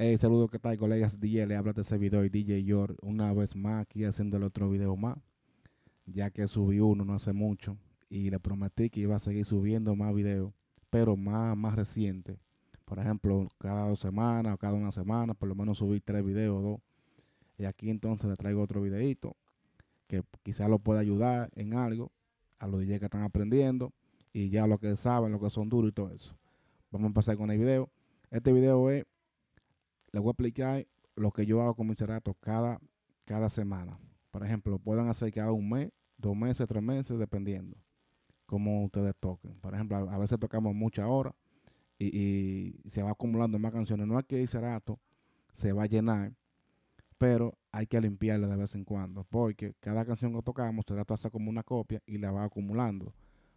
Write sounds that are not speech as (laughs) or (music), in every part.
Hey, saludos, ¿qué tal, colegas? DJ, le habla de servidor DJ York una vez más aquí haciendo el otro video más, ya que subí uno no hace mucho y le prometí que iba a seguir subiendo más videos, pero más, más recientes. Por ejemplo, cada dos semanas o cada una semana, por lo menos subí tres videos o dos. Y aquí entonces le traigo otro videito que quizás lo pueda ayudar en algo a los DJ que están aprendiendo y ya lo que saben, lo que son duros y todo eso. Vamos a empezar con el video. Este video es les voy a explicar lo que yo hago con mis ceratos cada, cada semana. Por ejemplo, pueden hacer cada un mes, dos meses, tres meses, dependiendo cómo ustedes toquen. Por ejemplo, a, veces tocamos muchas horas y, se va acumulando más canciones. No hay que el cerato se va a llenar, pero hay que limpiarla de vez en cuando, porque cada canción que tocamos, cerato hace como una copia y la va acumulando.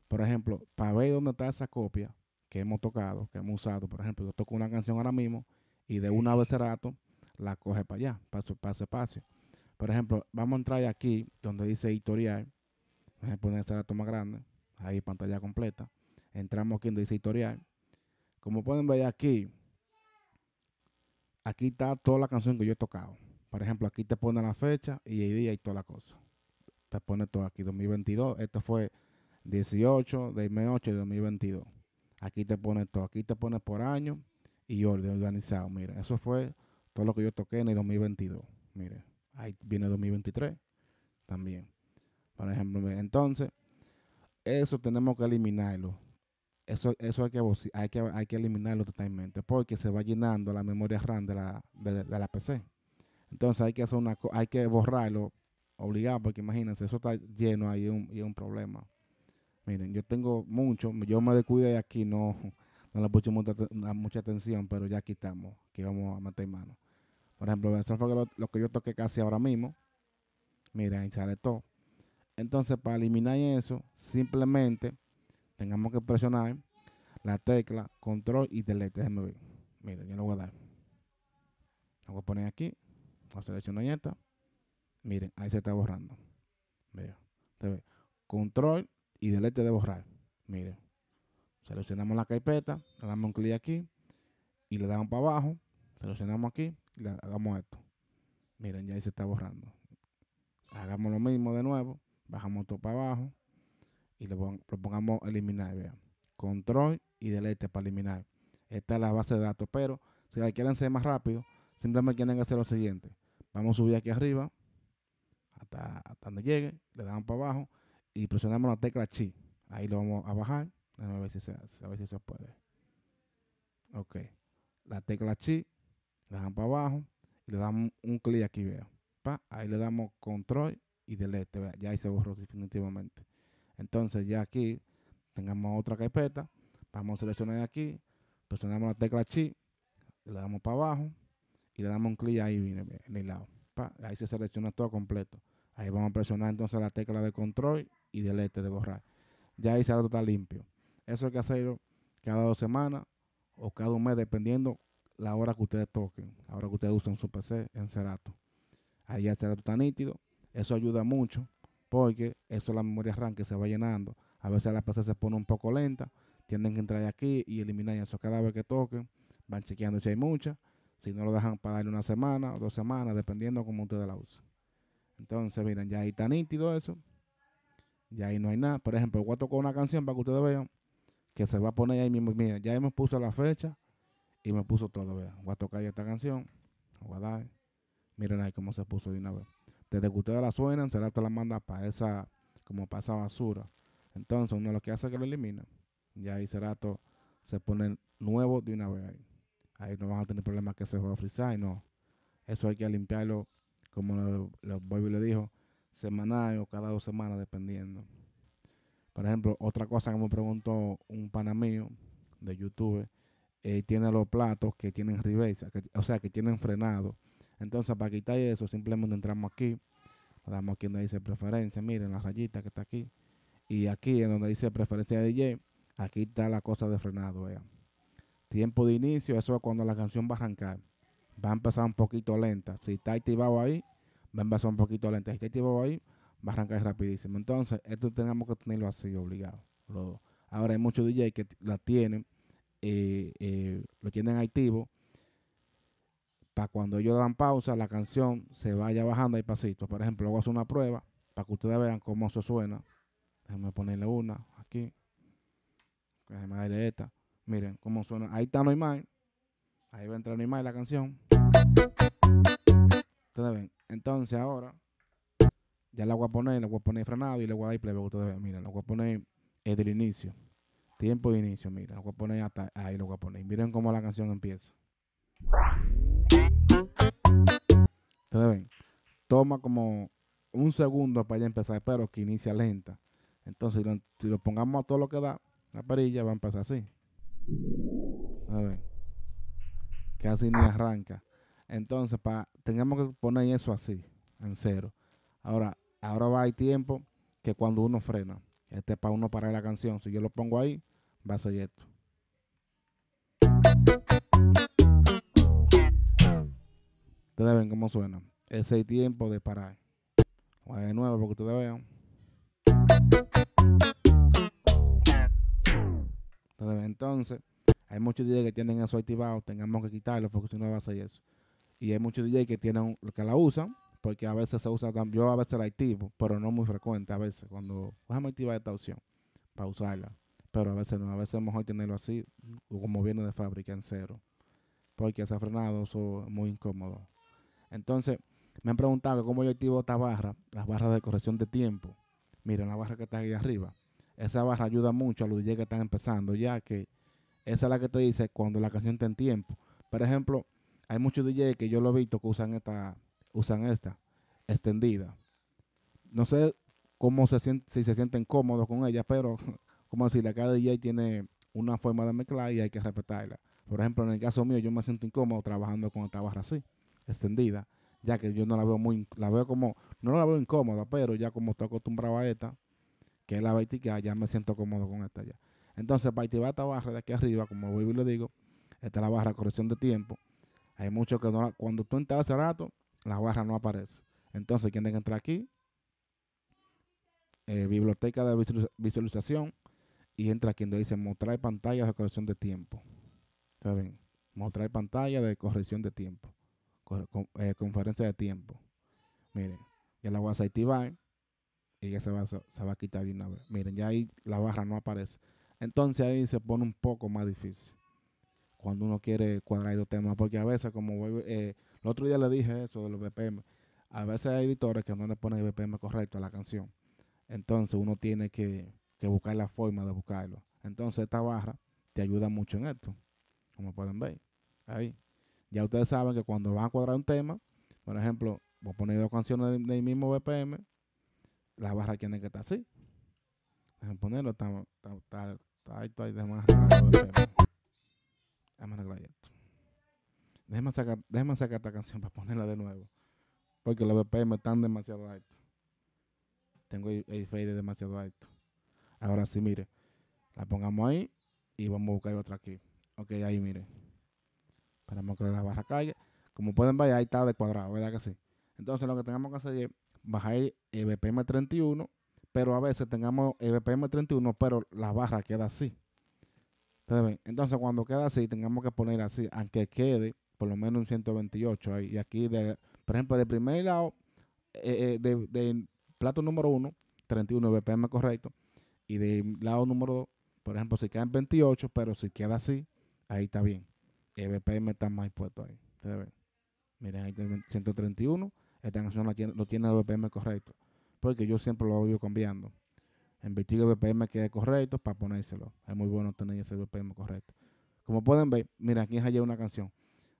Por ejemplo, para ver dónde está esa copia que hemos tocado, que hemos usado, por ejemplo, yo toco una canción ahora mismo y de una vez rato la coge para allá, paso, paso, espacio. Por ejemplo, vamos a entrar aquí donde dice editorial. Por ejemplo, ese rato más grande. Ahí pantalla completa. Entramos aquí donde dice editorial. Como pueden ver aquí, aquí está toda la canción que yo he tocado. Por ejemplo, aquí te pone la fecha y el día y toda la cosa. Te pone todo aquí, 2022. Esto fue 18 de 2008 de 2022. Aquí te pone todo. Aquí te pone por año y orden organizado. miren. eso fue todo lo que yo toqué en el 2022. miren. ahí viene el 2023 también. Por ejemplo, entonces, eso tenemos que eliminarlo. Eso, eso hay, que, hay, que, hay que eliminarlo totalmente porque se va llenando la memoria RAM de la, de, la PC. Entonces hay que hacer una hay que borrarlo obligado porque imagínense, eso está lleno ahí y es un, problema. Miren, yo tengo mucho, yo me de aquí, no, no le puse mucha, mucha, atención, pero ya quitamos, que vamos a meter mano. Por ejemplo, lo, que yo toqué casi ahora mismo. Miren, ahí sale todo. Entonces, para eliminar eso, simplemente tengamos que presionar la tecla control y delete. Déjenme ver. Miren, yo lo voy a dar. Lo voy a poner aquí. Voy a seleccionar esta. Miren, ahí se está borrando. Veo. Control y delete de borrar. Miren. Seleccionamos la carpeta, le damos un clic aquí y le damos para abajo. Seleccionamos aquí y le hagamos esto. Miren, ya ahí se está borrando. Hagamos lo mismo de nuevo. Bajamos todo para abajo y le, propongamos pongamos eliminar. Vean. Control y delete para eliminar. Esta es la base de datos. Pero si la quieren ser más rápido, simplemente tienen que hacer lo siguiente. Vamos a subir aquí arriba hasta, hasta donde llegue. Le damos para abajo y presionamos la tecla Chi. Ahí lo vamos a bajar. A ver si se, a ver se puede. Ok. La tecla chi, la dejamos para abajo y le damos un clic aquí, veo. Pa, ahí le damos control y delete, ya ahí se borró definitivamente. Entonces ya aquí tengamos otra carpeta, vamos a seleccionar aquí, presionamos la tecla chi, le damos para abajo y le damos un clic ahí viene, en el lado. Pa, ahí se selecciona todo completo. Ahí vamos a presionar entonces la tecla de control y delete de borrar. Ya ahí se dado todo limpio. Eso hay que hacerlo cada dos semanas o cada un mes, dependiendo la hora que ustedes toquen, la hora que ustedes usen su PC en Cerato. Ahí el Cerato está nítido. Eso ayuda mucho porque eso la memoria RAM que se va llenando. A veces la PC se pone un poco lenta, tienen que entrar aquí y eliminar eso cada vez que toquen. Van chequeando si hay mucha, Si no lo dejan para darle una semana o dos semanas, dependiendo cómo ustedes la usen. Entonces, miren, ya ahí está nítido eso. Ya ahí no hay nada. Por ejemplo, voy a tocar una canción para que ustedes vean que se va a poner ahí mismo. Mira, ya me puso la fecha y me puso todo. Vea. Voy a tocar ya esta canción. Miren ahí cómo se puso de una vez. Desde que ustedes la suenan, será la manda para esa, como para esa basura. Entonces uno lo que hace es que lo elimina. Y ahí Cerato se pone nuevo de una vez ahí. Ahí no van a tener problemas que se va a frizar y no. Eso hay que limpiarlo, como lo, le dijo, semanal o cada dos semanas, dependiendo. Por ejemplo, otra cosa que me preguntó un pana mío de YouTube, eh, tiene los platos que tienen reversa, o sea, que tienen frenado. Entonces, para quitar eso, simplemente entramos aquí, damos aquí donde dice preferencia, miren la rayita que está aquí. Y aquí, en donde dice preferencia de DJ, aquí está la cosa de frenado. Vean. Tiempo de inicio, eso es cuando la canción va a arrancar. Va a empezar un poquito lenta. Si está activado ahí, va a empezar un poquito lenta. Si está activado ahí, va a arrancar rapidísimo. Entonces, esto tenemos que tenerlo así, obligado. ahora hay muchos DJs que la tienen, eh, eh, lo tienen activo, para cuando ellos dan pausa, la canción se vaya bajando ahí pasitos. Por ejemplo, hago hacer una prueba para que ustedes vean cómo eso suena. Déjenme ponerle una aquí. Déjenme darle esta. Miren cómo suena. Ahí está No Ahí va a entrar No la canción. Ustedes ven. Entonces ahora ya la voy a poner, la voy a poner frenado y la voy a dar play. Ustedes Mira, la voy a poner desde el inicio. Tiempo de inicio, mira. La voy a poner hasta ahí, lo voy a poner. Miren cómo la canción empieza. Ustedes ven. Toma como un segundo para ya empezar, pero que inicia lenta. Entonces, si lo, pongamos a todo lo que da, la perilla va a empezar así. A ver. Casi ni arranca. Entonces, pa, tengamos que poner eso así, en cero. Ahora, Ahora va, hay tiempo que cuando uno frena. Este es para uno parar la canción. Si yo lo pongo ahí, va a ser esto. Ustedes ven cómo suena. Ese tiempo de parar. Voy de nuevo porque ustedes vean. Entonces, hay muchos DJs que tienen eso activado. Tengamos que quitarlo porque si no va a ser eso. Y hay muchos DJs que tienen que la usan porque a veces se usa también, yo a veces la activo, pero no muy frecuente a veces, cuando déjame activar esta opción para usarla, pero a veces no, a veces es mejor tenerlo así, como viene de fábrica en cero, porque ha frenado es muy incómodo. Entonces, me han preguntado cómo yo activo esta barra, las barras de corrección de tiempo. Miren la barra que está ahí arriba. Esa barra ayuda mucho a los DJs que están empezando, ya que esa es la que te dice cuando la canción está en tiempo. Por ejemplo, hay muchos DJs que yo lo he visto que usan esta, usan esta, extendida. No sé cómo se siente, si se sienten cómodos con ella, pero (laughs) como decir, cada DJ tiene una forma de mezclar y hay que respetarla. Por ejemplo, en el caso mío, yo me siento incómodo trabajando con esta barra así, extendida, ya que yo no la veo muy, la veo como, no la veo incómoda, pero ya como estoy acostumbrado a esta, que es la vertical, ya me siento cómodo con esta ya. Entonces, para activar esta barra de aquí arriba, como voy y le digo, esta es la barra de corrección de tiempo. Hay muchos que no cuando tú entras hace rato, la barra no aparece. Entonces, ¿quién tiene que entrar aquí? Eh, biblioteca de visualización y entra aquí donde dice mostrar pantalla de corrección de tiempo. ¿Está bien? Mostrar pantalla de corrección de tiempo. Eh, conferencia de tiempo. Miren, ya la voy a activar y ya se va, se va a quitar de una vez. Miren, ya ahí la barra no aparece. Entonces ahí se pone un poco más difícil cuando uno quiere cuadrar dos temas, porque a veces, como voy, eh, el otro día le dije eso de los BPM, a veces hay editores que no le ponen el BPM correcto a la canción. Entonces uno tiene que, buscar la forma de buscarlo. Entonces esta barra te ayuda mucho en esto, como pueden ver. Ahí. Ya ustedes saben que cuando van a cuadrar un tema, por ejemplo, voy a poner dos canciones del, mismo BPM, la barra tiene que estar así. Dejen ponerlo, está, ahí, Déjame sacar, esta canción para ponerla de nuevo. Porque los BPM están demasiado altos. Tengo el, fade demasiado alto. Ahora sí, mire. La pongamos ahí y vamos a buscar otra aquí. Ok, ahí mire. Esperamos que la barra caiga Como pueden ver, ahí está de cuadrado, ¿verdad que sí? Entonces lo que tengamos que hacer es bajar el BPM 31, pero a veces tengamos el BPM 31, pero la barra queda así. Entonces, cuando queda así, tengamos que poner así, aunque quede por lo menos en 128 ahí. Y aquí, de, por ejemplo, de primer lado, eh, eh de, plato número 1, 31 BPM correcto. Y del lado número 2, por ejemplo, si queda en 28, pero si queda así, ahí está bien. El BPM está más puesto ahí. Miren, ahí está 131. Esta canción no tiene, no tiene el BPM correcto. Porque yo siempre lo voy cambiando investigue el BPM que es correcto para ponérselo. Es muy bueno tener ese BPM correcto. Como pueden ver, mira, aquí es allá una canción.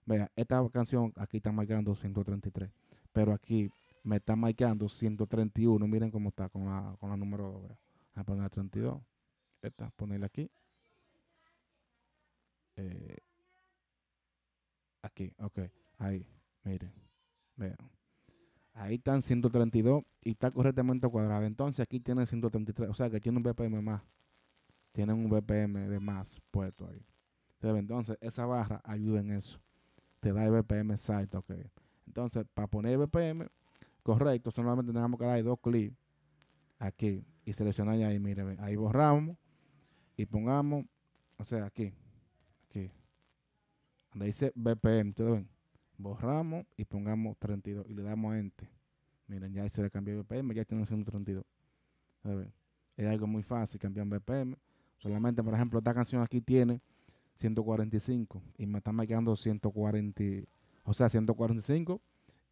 Vea, esta canción aquí está marcando 133, pero aquí me está marcando 131. Miren cómo está con la, con número 2. Voy a poner 32. Esta, ponerla aquí. Eh, aquí, ok. Ahí, miren. Vean. Ahí están 132 y está correctamente cuadrada. Entonces aquí tiene 133, o sea que tiene un BPM más. tiene un BPM de más puesto ahí. Entonces esa barra ayuda en eso. Te da el BPM exacto Entonces para poner el BPM correcto, solamente tenemos que dar dos clics aquí y seleccionar ahí. Miren, ahí borramos y pongamos, o sea, aquí, aquí. Donde dice BPM, ustedes ven borramos y pongamos 32 y le damos a enter. Miren, ya se le cambió el BPM, ya tiene 132 Es algo muy fácil cambiar un BPM. Solamente, por ejemplo, esta canción aquí tiene 145 y me está marcando 140, o sea, 145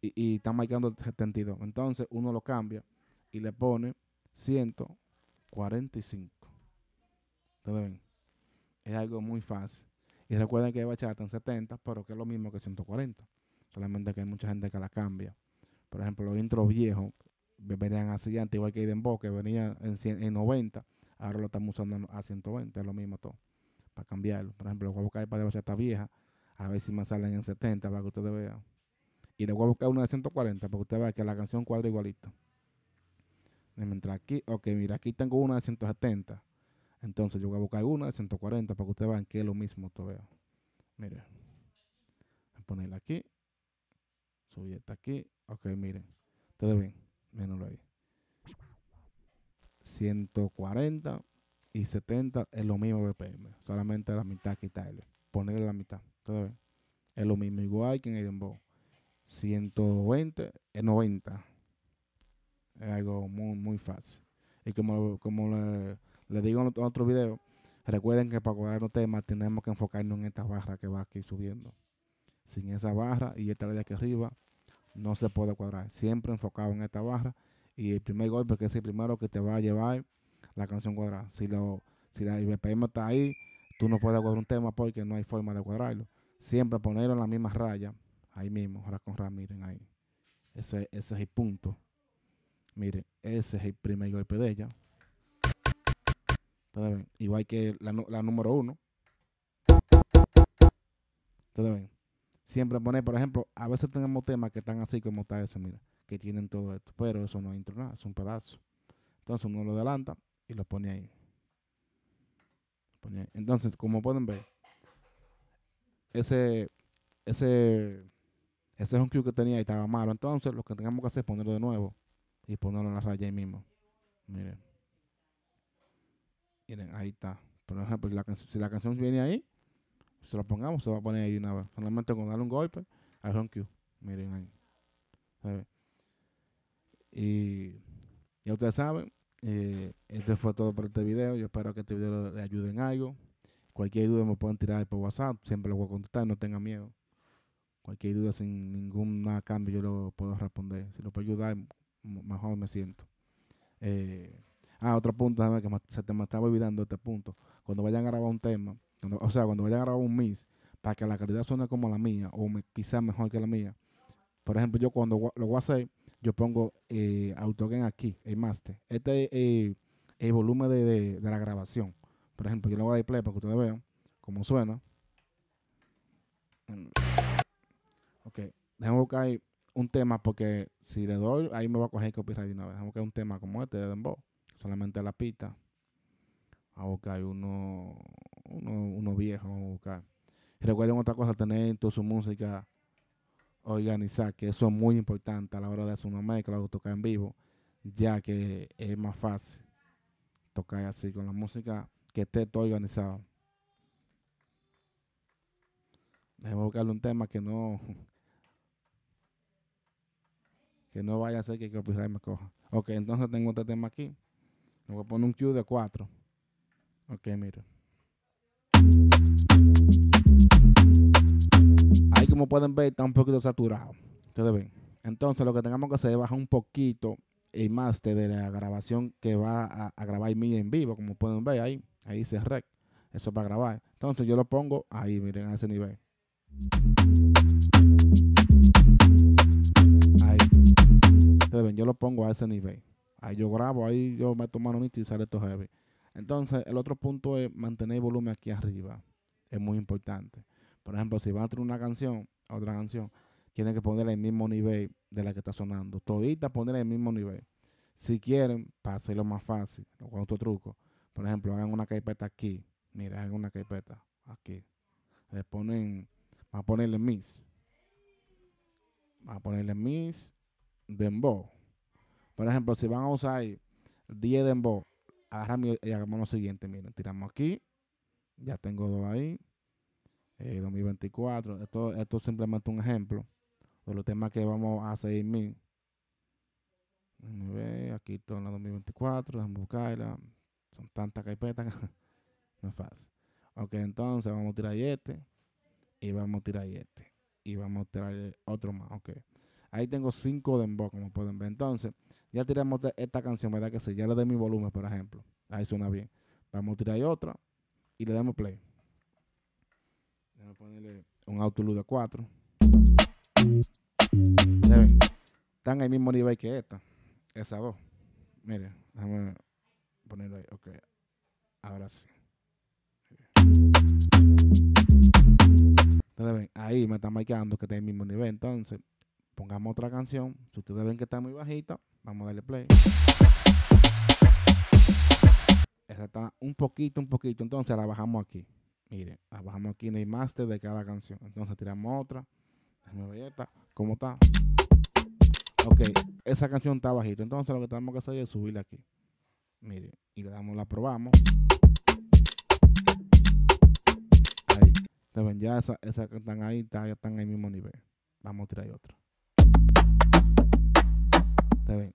y, y está marcando 72. Entonces uno lo cambia y le pone 145. ¿Ustedes ven? Es algo muy fácil. Y recuerden que hay bachata en 70, pero que es lo mismo que 140 solamente que hay mucha gente que la cambia. Por ejemplo, los intros viejos venían así antes, igual que Eden que venía en, en 90, ahora lo estamos usando a 120, es lo mismo todo, para cambiarlo. Por ejemplo, voy a buscar para de está vieja, a ver si me salen en 70 para que ustedes vean. Y le voy a buscar una de 140 para que ustedes vean que la canción cuadra igualito. mientras aquí, ok, mira, aquí tengo una de 170. Entonces yo voy a buscar una de 140 para que ustedes vean que es lo mismo, todo, veo. Mire. Voy a ponerla aquí. Subí hasta aquí. Ok, miren. Ustedes ven. Menos ahí. 140 y 70 es lo mismo BPM. Solamente la mitad quitarle. Ponerle la mitad. Ustedes ven. Es lo mismo. Igual que en el dembow. 120 y 90. Es algo muy, muy fácil. Y como, como le, digo en otro video, recuerden que para cuadrar los temas tenemos que enfocarnos en esta barra que va aquí subiendo sin esa barra y esta de aquí arriba no se puede cuadrar. Siempre enfocado en esta barra y el primer golpe que es el primero que te va a llevar la canción cuadrada. Si, la I.B.P.M. está ahí, tú no puedes cuadrar un tema porque no hay forma de cuadrarlo. Siempre ponerlo en la misma raya, ahí mismo, ahora con Ramírez miren ahí. Ese, es el punto. Miren, ese es el primer golpe de ella. Ven? Igual que la, número uno. Ustedes ven siempre poner, por ejemplo, a veces tenemos temas que están así como está ese, mira, que tienen todo esto, pero eso no entra nada, es un pedazo. Entonces uno lo adelanta y lo pone ahí. Entonces, como pueden ver, ese, ese, ese es un cue que tenía y estaba malo. Entonces, lo que tenemos que hacer es ponerlo de nuevo y ponerlo en la raya ahí mismo. Miren. Miren, ahí está. Por ejemplo, si la canción viene ahí, se lo pongamos, se va a poner ahí una vez. Solamente con darle un golpe al home Miren ahí. Y ya ustedes saben, este fue todo por este video. Yo espero que este video le ayude en algo. Cualquier duda me pueden tirar por WhatsApp. Siempre lo voy a contestar, no tengan miedo. Cualquier duda sin ningún nada cambio yo lo puedo responder. Si lo puedo ayudar, mejor me siento. Eh, ah, otro punto que se te me estaba olvidando este punto. Cuando vayan a grabar un tema, o sea, cuando vaya a grabar un mix, para que la calidad suene como la mía, o me, quizá mejor que la mía. Por ejemplo, yo cuando lo voy a hacer, yo pongo eh, autogen aquí, el master. Este es eh, el volumen de, la grabación. Por ejemplo, yo le voy a dar play para que ustedes vean cómo suena. Ok, que buscar un tema porque si le doy, ahí me va a coger copyright de una vez. un tema como este de Dembow, solamente la pista a buscar uno, uno, uno viejo a buscar. recuerden otra cosa, tener toda su música organizada, que eso es muy importante a la hora de hacer una mezcla o tocar en vivo, ya que es más fácil tocar así con la música que esté todo organizado. Dejemos buscarle un tema que no (laughs) que no vaya a ser que el copyright me coja. Ok, entonces tengo este tema aquí. Le voy a poner un cue de cuatro Ok, miren. Ahí como pueden ver está un poquito saturado. Ustedes ven. Entonces lo que tengamos que hacer es bajar un poquito el máster de la grabación que va a, grabar mí en vivo. Como pueden ver ahí. Ahí dice rec. Eso para grabar. Entonces yo lo pongo ahí, miren, a ese nivel. Ahí. Ustedes ven, yo lo pongo a ese nivel. Ahí yo grabo, ahí yo meto mano y sale esto heavy. Entonces, el otro punto es mantener el volumen aquí arriba. Es muy importante. Por ejemplo, si van a tener una canción, otra canción, tienen que ponerla el mismo nivel de la que está sonando. Todita ponerla el mismo nivel. Si quieren, para hacerlo más fácil, con otro truco. Por ejemplo, hagan una carpeta aquí. Mira, hagan una carpeta aquí. Le ponen, van a ponerle Miss. Van a ponerle Miss Dembow. Por ejemplo, si van a usar 10 Dembow, ahora eh, hagamos lo siguiente, miren, tiramos aquí, ya tengo dos ahí, 2024, eh, esto, esto es simplemente un ejemplo de los temas que vamos a seguir. miren aquí está la 2024, déjame buscarla, son tantas carpetas (laughs) no es fácil. Ok, entonces vamos a tirar este, y vamos a tirar este, y vamos a tirar otro más, ok. Ahí tengo 5 dembow, como pueden ver. Entonces, ya tiramos esta canción, ¿verdad? Que se ya le de mi volumen, por ejemplo. Ahí suena bien. Vamos a tirar otra y le damos play. a ponerle un autoluz de 4. Están el mismo nivel que esta. esa dos. Mire, déjame ponerlo ahí. Ok. Ahora sí. Entonces, ven, ahí me está marcando que está en el mismo nivel. Entonces, pongamos otra canción. Si ustedes ven que está muy bajita, vamos a darle play. Esa está un poquito, un poquito. Entonces la bajamos aquí. Miren, la bajamos aquí en el master de cada canción. Entonces tiramos otra. Déjame esta. ¿Cómo está? Ok, esa canción está bajita. Entonces lo que tenemos que hacer es subirla aquí. Miren, y le damos, la probamos. Ahí. ya esas esa que están ahí, están en el mismo nivel. Vamos a tirar otra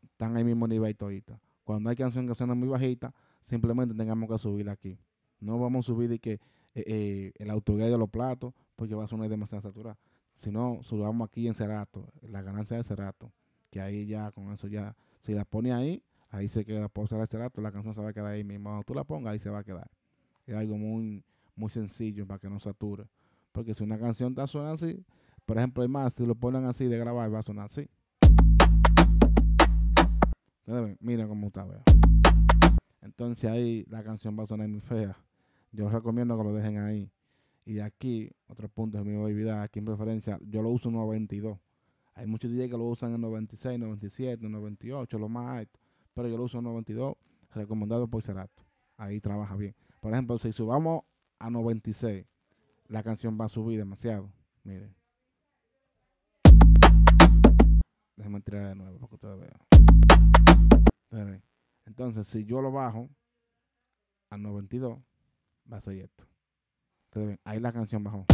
están ahí mismo nivel todita. Cuando hay canción que suena muy bajita simplemente tengamos que subirla aquí. No vamos a subir de que eh, eh, el autoguía de los platos, porque va a sonar demasiado saturado. no, subamos aquí en Cerato, la ganancia de Cerato, que ahí ya con eso ya, si la pone ahí, ahí se queda por ser Cerato, la canción se va a quedar ahí mismo. tú la pongas, ahí se va a quedar. Es algo muy, muy sencillo para que no sature. Porque si una canción está suena así, por ejemplo, hay más, si lo ponen así de grabar, va a sonar así. Mira cómo está, vea. Entonces ahí la canción va a sonar muy fea. Yo recomiendo que lo dejen ahí. Y aquí, otro punto de mi vida aquí en preferencia, yo lo uso en 92. Hay muchos DJs que lo usan en 96, 97, 98, lo más alto. Pero yo lo uso en 92, recomendado por Serato Ahí trabaja bien. Por ejemplo, si subamos a 96, la canción va a subir demasiado. Miren. Déjenme tirar de nuevo para que ustedes vean. Entonces, si yo lo bajo Al 92, va a ser esto. Ahí la canción bajó.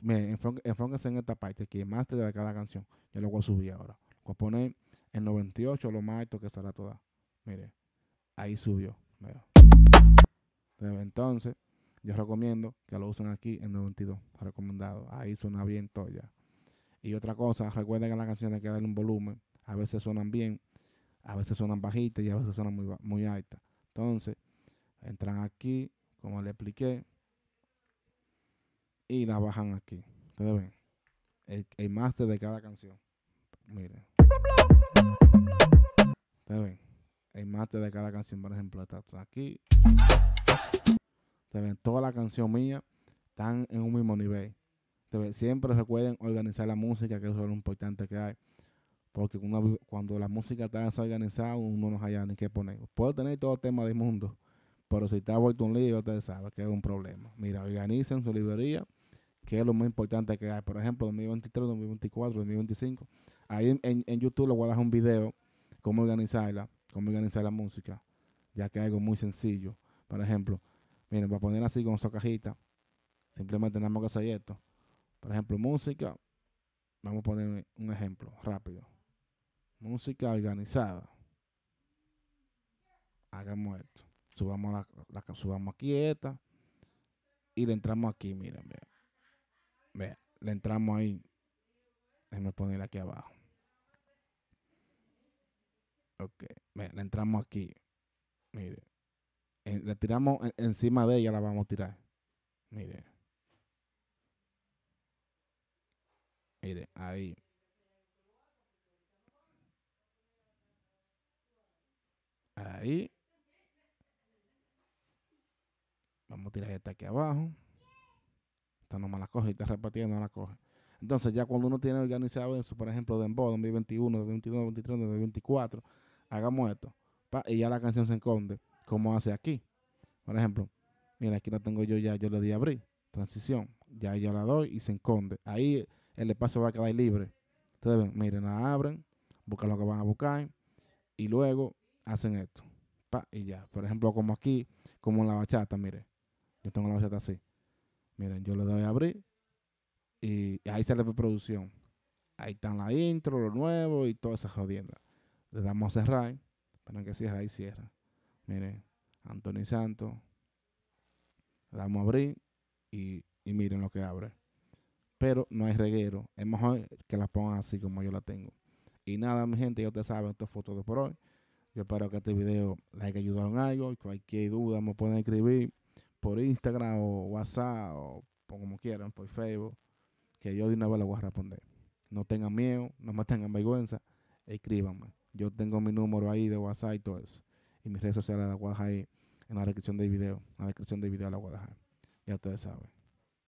Miren, enfóquense en esta parte que más de cada canción. Yo lo voy a subir ahora. Voy a poner en 98 lo más alto que estará toda. Mire, ahí subió. Entonces, yo recomiendo que lo usen aquí en 92. Recomendado. Ahí suena bien todo ya. Y otra cosa, recuerden que en la canción hay que darle un volumen a veces suenan bien, a veces suenan bajitas y a veces suenan muy, muy altas. Entonces, entran aquí, como le expliqué, y la bajan aquí. Ustedes ven el, el máster de cada canción. Miren. Ustedes ven el máster de cada canción, por ejemplo, está aquí. Ustedes ven toda la canción mía están en un mismo nivel. Ustedes ven, siempre recuerden organizar la música, que eso es lo importante que hay. Porque cuando la música está desorganizada, uno no haya ni qué poner. Puedo tener todo tema del mundo, pero si está vuelto un libro, ustedes saben que es un problema. Mira, organizen su librería, que es lo más importante que hay. Por ejemplo, 2023, 2024, 2025. Ahí en, YouTube les voy a un video, cómo organizarla, cómo organizar la música, ya que es algo muy sencillo. Por ejemplo, miren, a poner así con su cajita, simplemente tenemos que hacer esto. Por ejemplo, música, vamos a poner un ejemplo rápido música organizada. Hagamos esto. Subamos la, la subamos aquí esta. Y le entramos aquí, miren, vean. Vean, le entramos ahí. Déjenme poner aquí abajo. Ok, vean, le entramos aquí. Mire. le tiramos encima de ella, la vamos a tirar. Mire. Mire, ahí. Ahí. Vamos a tirar esta aquí abajo. Esta no me la coge, y está repartiendo, no la coge. Entonces, ya cuando uno tiene organizado eso, por ejemplo, de Dembow 2021, 2022, 2023, 2024, hagamos esto. y ya la canción se esconde, como hace aquí. Por ejemplo, mira, aquí la tengo yo ya, yo le di abrir, transición. Ya yo la doy y se enconde Ahí el espacio va a quedar libre. Ustedes ven, miren, abren, buscan lo que van a buscar. Y luego hacen esto. Pa, y ya. Por ejemplo, como aquí, como en la bachata, mire. Yo tengo la bachata así. Miren, yo le doy a abrir y ahí sale producción. Ahí están la intro, lo nuevo y toda esa jodienda. Le damos a cerrar. Para que cierre, y cierra. Miren, Anthony Santos. Le damos a abrir y, miren lo que abre. Pero no hay reguero. Es mejor que la pongan así como yo la tengo. Y nada, mi gente, ya ustedes saben, esto fotos de por hoy. Yo espero que este video les haya ayudado en algo. Cualquier duda me pueden escribir por Instagram o WhatsApp o, como quieran, por Facebook, que yo de una vez voy a responder. No tengan miedo, no me tengan vergüenza, escríbanme. Yo tengo mi número ahí de WhatsApp y todo eso. Y mis redes sociales las voy a ahí en la descripción del video. En la descripción del video de voy a Ya ustedes saben.